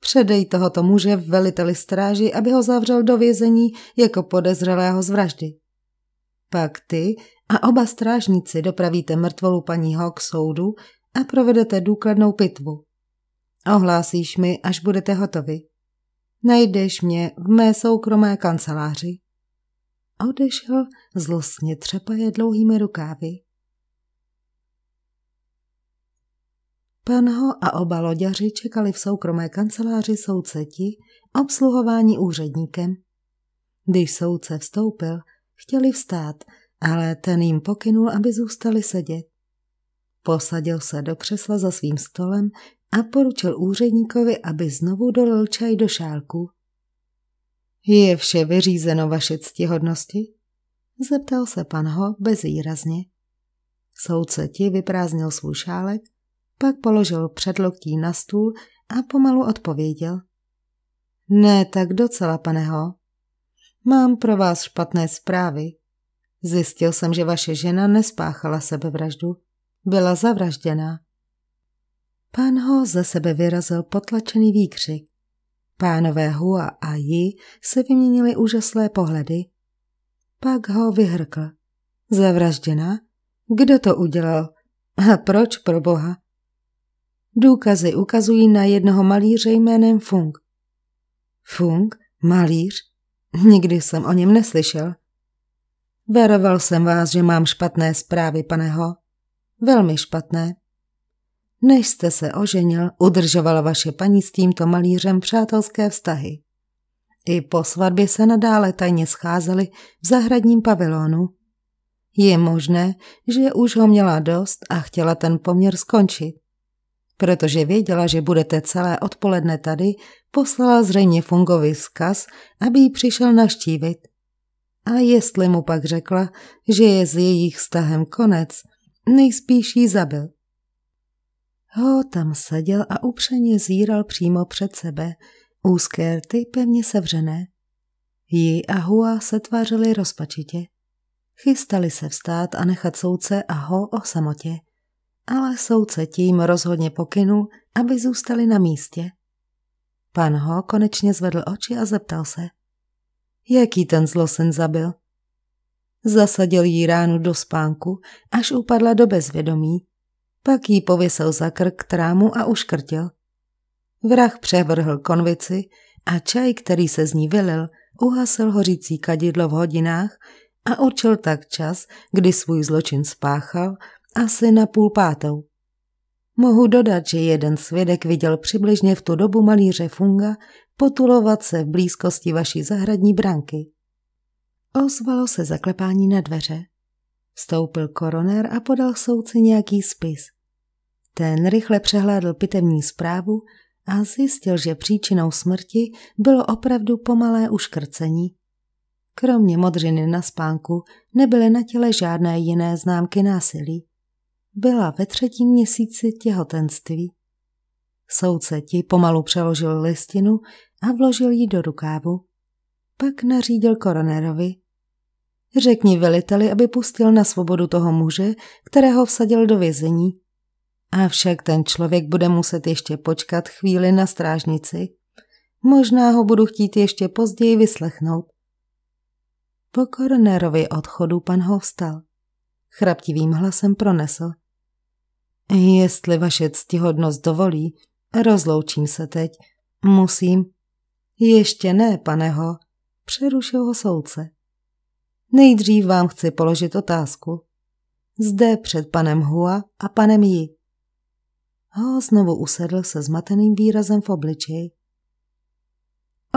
Předej tohoto muže veliteli stráži, aby ho zavřel do vězení jako podezřelého z vraždy. Pak ty a oba strážníci dopravíte mrtvolu paní Ho k soudu a provedete důkladnou pitvu. Ohlásíš mi, až budete hotovi. Najdeš mě v mé soukromé kanceláři. Odešel zlostně třepaje dlouhými rukávy. Penho a oba loďaři čekali v soukromé kanceláři soudce ti, obsluhování úředníkem. Když souce vstoupil, chtěli vstát, ale ten jim pokynul, aby zůstali sedět. Posadil se do křesla za svým stolem a poručil úředníkovi, aby znovu dolil čaj do šálku. Je vše vyřízeno vaše ctihodnosti? Zeptal se pan Ho bezvýrazně. Soudce ti vyprázdnil svůj šálek pak položil předloktí na stůl a pomalu odpověděl. Ne tak docela, paneho. Mám pro vás špatné zprávy. Zjistil jsem, že vaše žena nespáchala sebevraždu. Byla zavražděná. Pán ho ze sebe vyrazil potlačený výkřik. Pánové Hua a Ji se vyměnili úžaslé pohledy. Pak ho vyhrkl. Zavražděná? Kdo to udělal? A proč pro boha? Důkazy ukazují na jednoho malíře jménem Fung. Fung? Malíř? Nikdy jsem o něm neslyšel. Varoval jsem vás, že mám špatné zprávy, paneho. Velmi špatné. Než jste se oženil, udržovala vaše paní s tímto malířem přátelské vztahy. I po svatbě se nadále tajně scházeli v zahradním pavilonu. Je možné, že už ho měla dost a chtěla ten poměr skončit. Protože věděla, že budete celé odpoledne tady, poslala zřejmě Fungovi vzkaz, aby ji přišel naštívit. A jestli mu pak řekla, že je s jejich vztahem konec, nejspíš ji zabil. Ho tam seděl a upřeně zíral přímo před sebe, úzké rty pevně sevřené. Ji a Hua se tvářili rozpačitě. Chystali se vstát a nechat souce a ho o samotě ale soudce tím rozhodně pokynul, aby zůstali na místě. Pan Ho konečně zvedl oči a zeptal se. Jaký ten zlosen zabil? Zasadil jí ránu do spánku, až upadla do bezvědomí. Pak jí pověsil za krk trámu a uškrtil. Vrah převrhl konvici a čaj, který se z ní vylil, uhasil hořící kadidlo v hodinách a určil tak čas, kdy svůj zločin spáchal asi na půl pátou. Mohu dodat, že jeden svědek viděl přibližně v tu dobu malíře Funga potulovat se v blízkosti vaší zahradní branky. Ozvalo se zaklepání na dveře. Vstoupil koroner a podal souci nějaký spis. Ten rychle přehlédl pitevní zprávu a zjistil, že příčinou smrti bylo opravdu pomalé uškrcení. Kromě modřiny na spánku nebyly na těle žádné jiné známky násilí byla ve třetím měsíci těhotenství. Soudce ti pomalu přeložil listinu a vložil ji do rukávu. Pak nařídil koronerovi. Řekni veliteli, aby pustil na svobodu toho muže, kterého vsadil do vězení. Avšak ten člověk bude muset ještě počkat chvíli na strážnici. Možná ho budu chtít ještě později vyslechnout. Po koronerovi odchodu pan ho vstal. Chraptivým hlasem pronesl. Jestli vaše ctihodnost dovolí, rozloučím se teď. Musím. Ještě ne, paneho, přerušil ho soudce. Nejdřív vám chci položit otázku. Zde před panem Hua a panem Ji. Ho znovu usedl se zmateným výrazem v obličeji.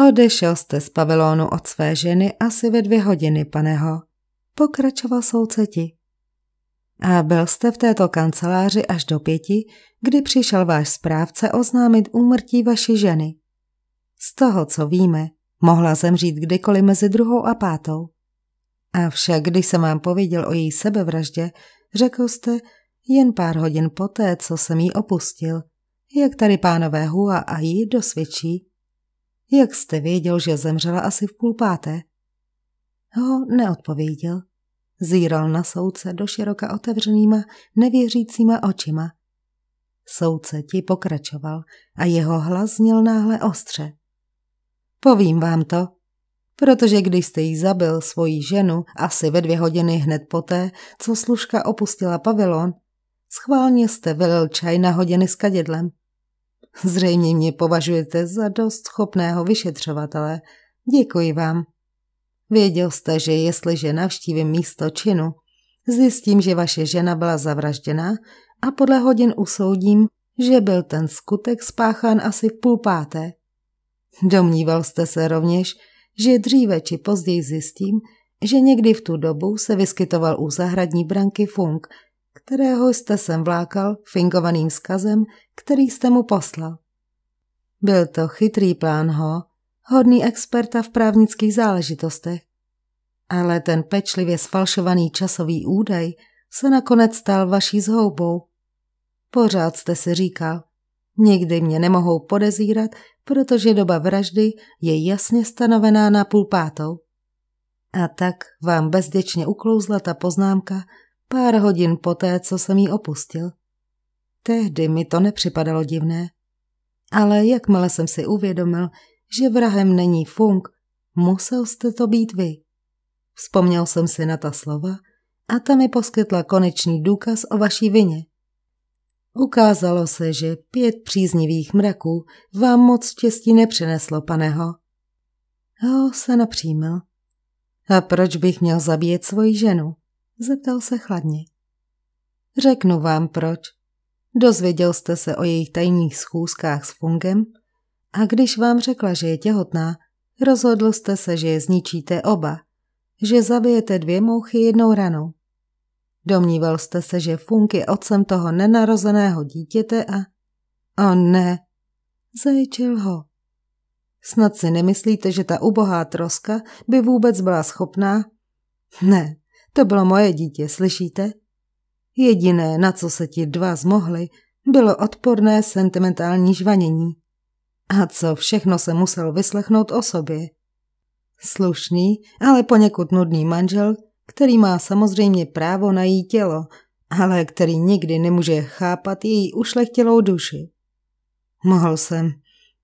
Odešel jste z pavilonu od své ženy asi ve dvě hodiny, paneho. Pokračoval soucetí. ti. A byl jste v této kanceláři až do pěti, kdy přišel váš správce oznámit úmrtí vaší ženy. Z toho, co víme, mohla zemřít kdykoliv mezi druhou a pátou. Avšak, když jsem vám pověděl o její sebevraždě, řekl jste jen pár hodin poté, co jsem jí opustil, jak tady pánové Hua a jí dosvědčí. Jak jste věděl, že zemřela asi v půl páté? Ho neodpověděl. Zíral na soudce do široka otevřenýma, nevěřícíma očima. Soudce ti pokračoval a jeho hlas zněl náhle ostře. Povím vám to, protože když jste jí zabil svoji ženu asi ve dvě hodiny hned poté, co služka opustila pavilon, schválně jste velil čaj na hodiny s kadidlem. Zřejmě mě považujete za dost schopného vyšetřovatele. Děkuji vám. Věděl jste, že jestliže navštívím místo činu, zjistím, že vaše žena byla zavražděna a podle hodin usoudím, že byl ten skutek spáchán asi v půl páté. Domníval jste se rovněž, že dříve či později zjistím, že někdy v tu dobu se vyskytoval u zahradní branky Funk, kterého jste sem vlákal fingovaným skazem, který jste mu poslal. Byl to chytrý plán ho, hodný experta v právnických záležitostech. Ale ten pečlivě sfalšovaný časový údaj se nakonec stal vaší zhoubou. Pořád jste si říkal, nikdy mě nemohou podezírat, protože doba vraždy je jasně stanovená na půl pátou. A tak vám bezděčně uklouzla ta poznámka pár hodin poté, co jsem ji opustil. Tehdy mi to nepřipadalo divné. Ale jakmile jsem si uvědomil, že vrahem není Funk, musel jste to být vy. Vzpomněl jsem si na ta slova a ta mi poskytla konečný důkaz o vaší vině. Ukázalo se, že pět příznivých mraků vám moc štěstí nepřineslo, paneho. Ho se napřímil. A proč bych měl zabíjet svoji ženu? Zeptal se chladně. Řeknu vám proč. Dozvěděl jste se o jejich tajných schůzkách s Fungem a když vám řekla, že je těhotná, rozhodl jste se, že je zničíte oba, že zabijete dvě mouchy jednou ranou. Domníval jste se, že Funk je otcem toho nenarozeného dítěte a... O ne, zajčil ho. Snad si nemyslíte, že ta ubohá troska by vůbec byla schopná? Ne, to bylo moje dítě, slyšíte? Jediné, na co se ti dva zmohli, bylo odporné sentimentální žvanění. A co všechno se musel vyslechnout o sobě. Slušný, ale poněkud nudný manžel, který má samozřejmě právo na její tělo, ale který nikdy nemůže chápat její ušlechtilou duši. Mohl jsem,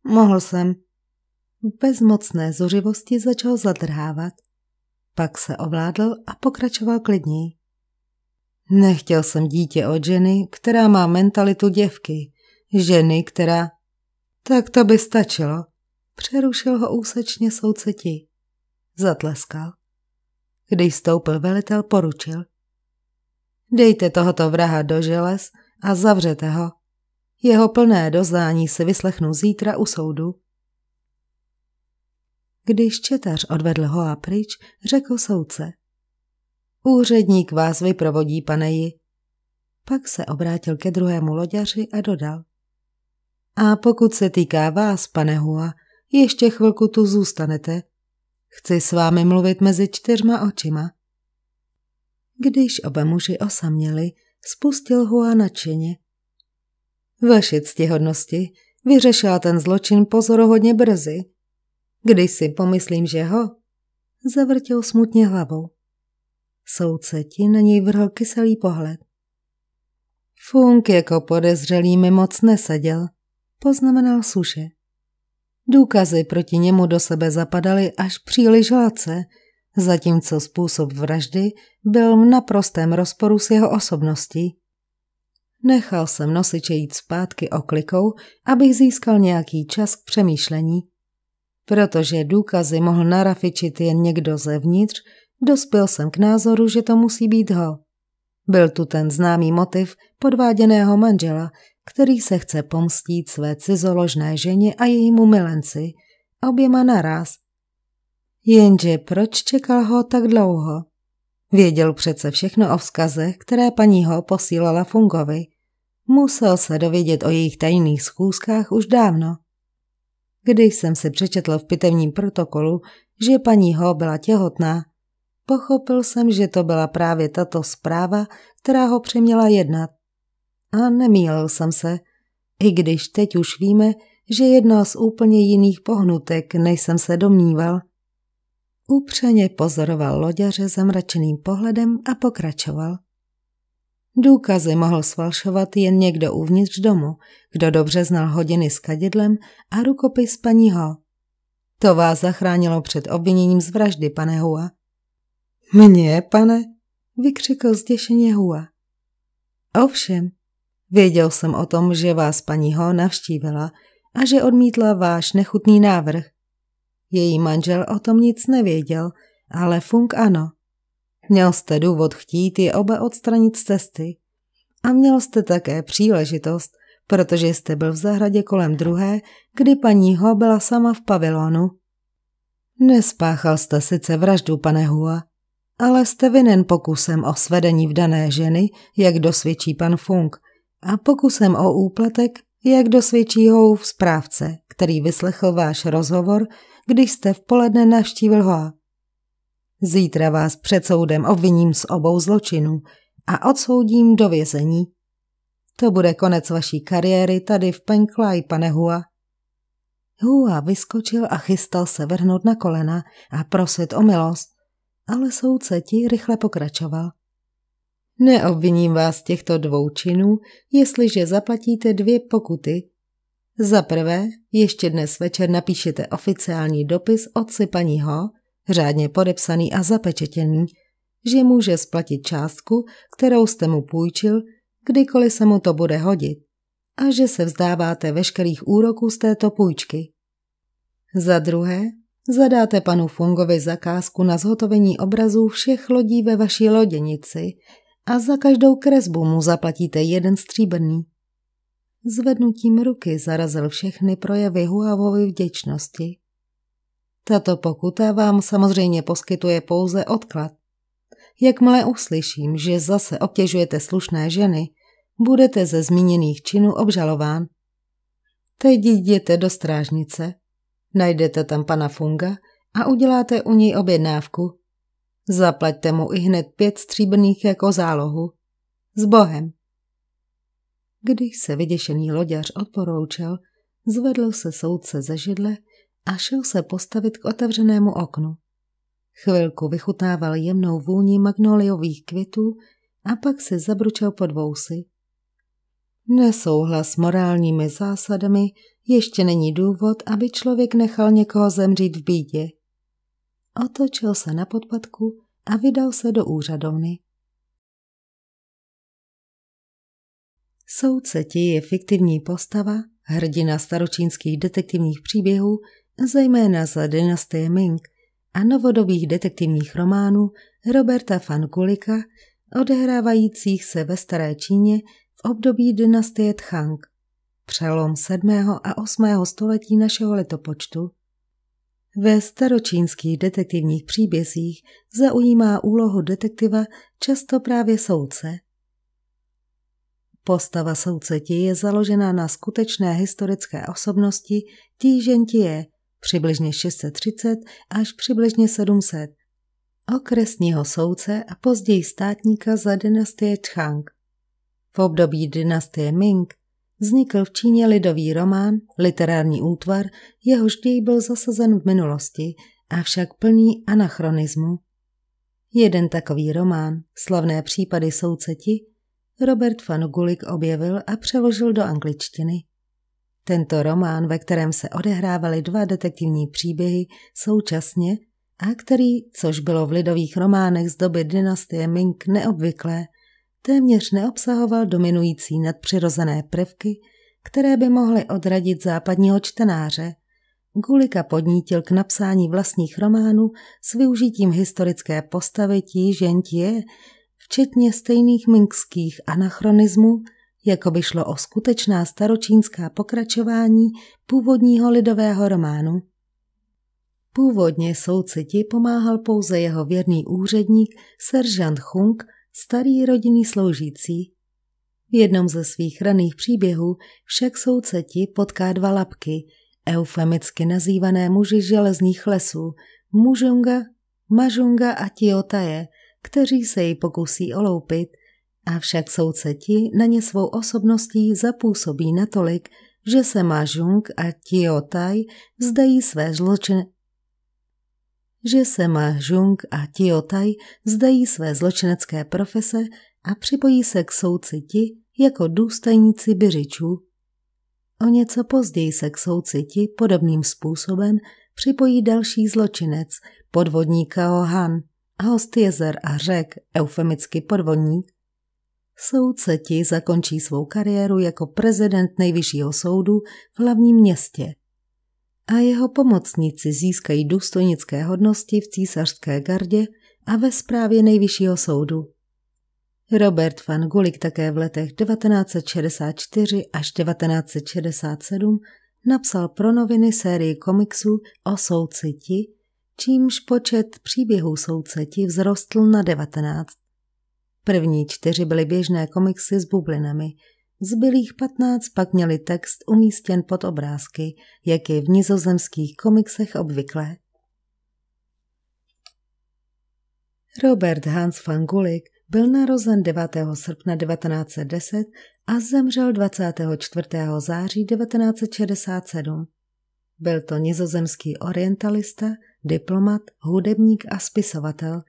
mohl jsem. Bez mocné zuřivosti začal zadrhávat. Pak se ovládl a pokračoval klidněji. Nechtěl jsem dítě od ženy, která má mentalitu děvky. Ženy, která tak to by stačilo, přerušil ho úsečně souceti. Zatleskal. Když stoupil velitel, poručil. Dejte tohoto vraha do želez a zavřete ho. Jeho plné dozdání si vyslechnu zítra u soudu. Když četař odvedl ho a pryč, řekl soudce. Úředník vás vyprovodí, paneji. Pak se obrátil ke druhému loďaři a dodal. A pokud se týká vás, pane Hua, ještě chvilku tu zůstanete. Chci s vámi mluvit mezi čtyřma očima. Když oba muži osaměli, spustil Hua nadšeně. Vaše ctihodnosti, vyřešila ten zločin pozoruhodně brzy. Když si pomyslím, že ho, zavrtil smutně hlavou. Soudce ti na něj vrhl kyselý pohled. Funk jako podezřelý mi moc neseděl poznamenal suše. Důkazy proti němu do sebe zapadaly až příliš hladce, zatímco způsob vraždy byl v naprostém rozporu s jeho osobností. Nechal jsem nosiče jít zpátky oklikou, abych získal nějaký čas k přemýšlení. Protože důkazy mohl narafičit jen někdo zevnitř, dospěl jsem k názoru, že to musí být ho. Byl tu ten známý motiv podváděného manžela, který se chce pomstít své cizoložné ženě a jejímu milenci, oběma naraz. Jenže proč čekal ho tak dlouho? Věděl přece všechno o vzkazech, které paní ho posílala Fungovi. Musel se dovědět o jejich tajných schůzkách už dávno. Když jsem se přečetl v pitevním protokolu, že paní Ho byla těhotná, pochopil jsem, že to byla právě tato zpráva, která ho přeměla jednat. A nemýlil jsem se, i když teď už víme, že jedná z úplně jiných pohnutek, než jsem se domníval. Upřeně pozoroval loďaře zamračeným pohledem a pokračoval. Důkazy mohl svalšovat jen někdo uvnitř domu, kdo dobře znal hodiny s kadidlem a rukopis paní Ho. To vás zachránilo před obviněním z vraždy, pane Hua. Mně, pane? vykřikl zděšeně Hua. Ovšem, Věděl jsem o tom, že vás paní Ho navštívila a že odmítla váš nechutný návrh. Její manžel o tom nic nevěděl, ale Funk ano. Měl jste důvod chtít je oba odstranit z cesty. A měl jste také příležitost, protože jste byl v zahradě kolem druhé, kdy paní Ho byla sama v pavilonu. Nespáchal jste sice vraždu, pane Hua, ale jste vinen pokusem o svedení v dané ženy, jak dosvědčí pan Funk – a pokusem o úplatek, jak dosvědčí Houf zprávce, který vyslechl váš rozhovor, když jste v poledne navštívil Hoa. Zítra vás před soudem obviním z obou zločinů a odsoudím do vězení. To bude konec vaší kariéry tady v Penklaj, pane Hua. Hua vyskočil a chystal se vrhnout na kolena a prosit o milost, ale soudce ti rychle pokračoval. Neobviním vás těchto dvou činů, jestliže zaplatíte dvě pokuty. Za prvé, ještě dnes večer napíšete oficiální dopis od Ho, řádně podepsaný a zapečetěný, že může splatit částku, kterou jste mu půjčil, kdykoliv se mu to bude hodit a že se vzdáváte veškerých úroků z této půjčky. Za druhé, zadáte panu Fungovi zakázku na zhotovení obrazů všech lodí ve vaší loděnici, a za každou kresbu mu zaplatíte jeden stříbrný. Zvednutím ruky zarazil všechny projevy Huavovy vděčnosti. Tato pokuta vám samozřejmě poskytuje pouze odklad. Jakmile uslyším, že zase obtěžujete slušné ženy, budete ze zmíněných činů obžalován. Teď jděte do strážnice, najdete tam pana Funga a uděláte u něj objednávku. Zaplaťte mu i hned pět stříbrných jako zálohu. S Bohem. Když se vyděšený loďař odporoučel, zvedl se soudce ze židle a šel se postavit k otevřenému oknu. Chvilku vychutával jemnou vůni magnoliových květů a pak se zabručel pod vousy. Nesouhlas s morálními zásadami ještě není důvod, aby člověk nechal někoho zemřít v bídě otočil se na podpadku a vydal se do úřadovny. Soudce ti je fiktivní postava, hrdina staročínských detektivních příběhů, zejména z dynastie Ming a novodobých detektivních románů Roberta van Gulika, odehrávajících se ve Staré Číně v období dynastie Tchang, přelom 7. a 8. století našeho letopočtu. Ve staročínských detektivních příbězích zaujímá úlohu detektiva často právě soudce. Postava ti je založena na skutečné historické osobnosti je přibližně 630 až přibližně 700, okresního soudce a později státníka za dynastie Chang. V období dynastie Ming vznikl v Číně lidový román, literární útvar, jehož děj byl zasazen v minulosti, avšak plný anachronismu. Jeden takový román, slavné případy souceti, Robert van Gulik objevil a přeložil do angličtiny. Tento román, ve kterém se odehrávaly dva detektivní příběhy současně a který, což bylo v lidových románech z doby dynastie Ming neobvyklé, téměř neobsahoval dominující nadpřirozené prvky, které by mohly odradit západního čtenáře. Gulika podnítil k napsání vlastních románů s využitím historické postavy tí žentie, včetně stejných minkských anachronismů, jako by šlo o skutečná staročínská pokračování původního lidového románu. Původně soudci pomáhal pouze jeho věrný úředník, seržant Hung starý rodinný sloužící. V jednom ze svých raných příběhů však soudce ti potká dva lapky, eufemicky nazývané muži železných lesů, Mužunga, Mažunga a Tiotaje, kteří se jej pokusí oloupit, avšak soudce ti na ně svou osobností zapůsobí natolik, že se Mažung a Tiotaj vzdají své zločiny že se Ma Jung a Tio Tai vzdají své zločinecké profese a připojí se k souci ti jako důstojníci byřičů. O něco později se k souci ti podobným způsobem připojí další zločinec, podvodník Kao Han, host jezer a řek, eufemicky podvodník. Soudce ti zakončí svou kariéru jako prezident nejvyššího soudu v hlavním městě – a jeho pomocníci získají důstojnické hodnosti v císařské gardě a ve správě nejvyššího soudu. Robert van Gulik také v letech 1964 až 1967 napsal pro noviny sérii komiksů o souciti, čímž počet příběhů souciti vzrostl na 19. První čtyři byly běžné komiksy s bublinami – Zbylých patnáct pak měli text umístěn pod obrázky, jak je v nizozemských komiksech obvyklé. Robert Hans van Gulik byl narozen 9. srpna 1910 a zemřel 24. září 1967. Byl to nizozemský orientalista, diplomat, hudebník a spisovatel,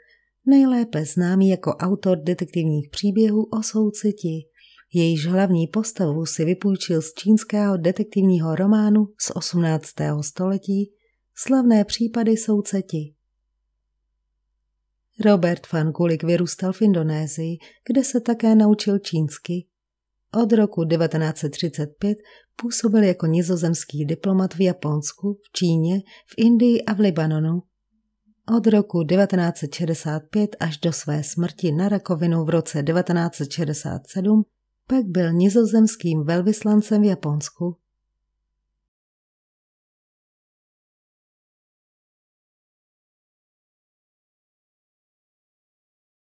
nejlépe známý jako autor detektivních příběhů o souciti – jejíž hlavní postavu si vypůjčil z čínského detektivního románu z 18. století Slavné případy souceti. Robert van Gulik vyrůstal v Indonésii, kde se také naučil čínsky. Od roku 1935 působil jako nizozemský diplomat v Japonsku, v Číně, v Indii a v Libanonu. Od roku 1965 až do své smrti na rakovinu v roce 1967 Pek byl nizozemským velvyslancem v Japonsku